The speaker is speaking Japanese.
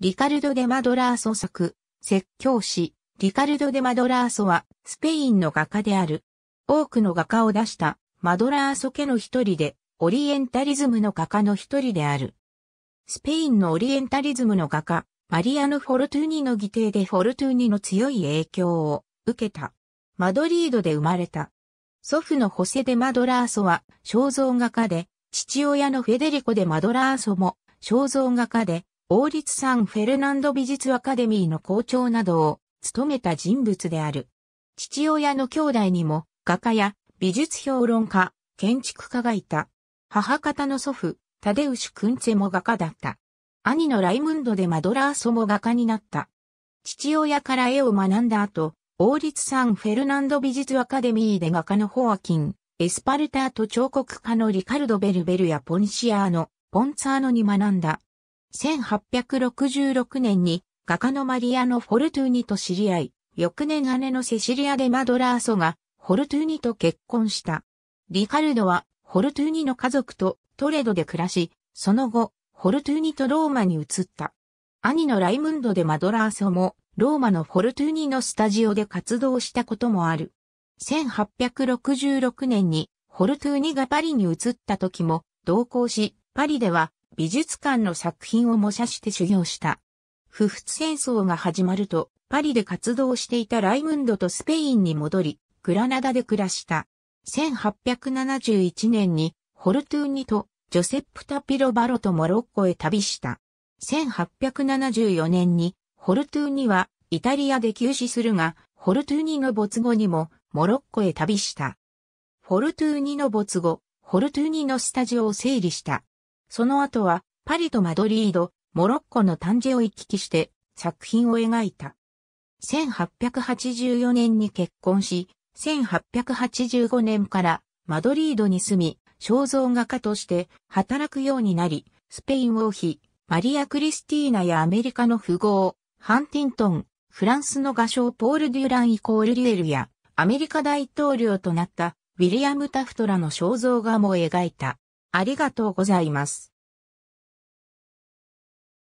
リカルド・デ・マドラーソ作、説教師、リカルド・デ・マドラーソは、スペインの画家である。多くの画家を出した、マドラーソ家の一人で、オリエンタリズムの画家の一人である。スペインのオリエンタリズムの画家、マリアノ・フォルトゥーニの義弟でフォルトゥーニの強い影響を受けた。マドリードで生まれた。祖父のホセ・デ・マドラーソは肖像画家で、父親のフェデリコ・デ・マドラーソも肖像画家で、王立サン・フェルナンド美術アカデミーの校長などを務めた人物である。父親の兄弟にも画家や美術評論家、建築家がいた。母方の祖父、タデウシュ・クンツェも画家だった。兄のライムンドでマドラーソも画家になった。父親から絵を学んだ後、王立サン・フェルナンド美術アカデミーで画家のホアキン、エスパルターと彫刻家のリカルド・ベルベルやポンシアーノ、ポンツァーノに学んだ。1866年に画家のマリアのフォルトゥーニと知り合い、翌年姉のセシリア・デ・マドラーソがフォルトゥーニと結婚した。リカルドはフォルトゥーニの家族とトレドで暮らし、その後、フォルトゥーニとローマに移った。兄のライムンド・デ・マドラーソもローマのフォルトゥーニのスタジオで活動したこともある。1866年にフォルトゥーニがパリに移った時も同行し、パリでは美術館の作品を模写して修行した。不仏戦争が始まると、パリで活動していたライムンドとスペインに戻り、グラナダで暮らした。1871年に、ホルトゥーニとジョセップ・タピロ・バロとモロッコへ旅した。1874年に、ホルトゥーニはイタリアで休止するが、ホルトゥーニの没後にもモロッコへ旅した。ホルトゥーニの没後、ホルトゥーニのスタジオを整理した。その後は、パリとマドリード、モロッコのタンジェを行き来して作品を描いた。1884年に結婚し、1885年からマドリードに住み、肖像画家として働くようになり、スペイン王妃、マリア・クリスティーナやアメリカの富豪、ハンティントン、フランスの画商ポール・デュラン・イコール・リュエルや、アメリカ大統領となったウィリアム・タフトらの肖像画も描いた。ありがとうございます。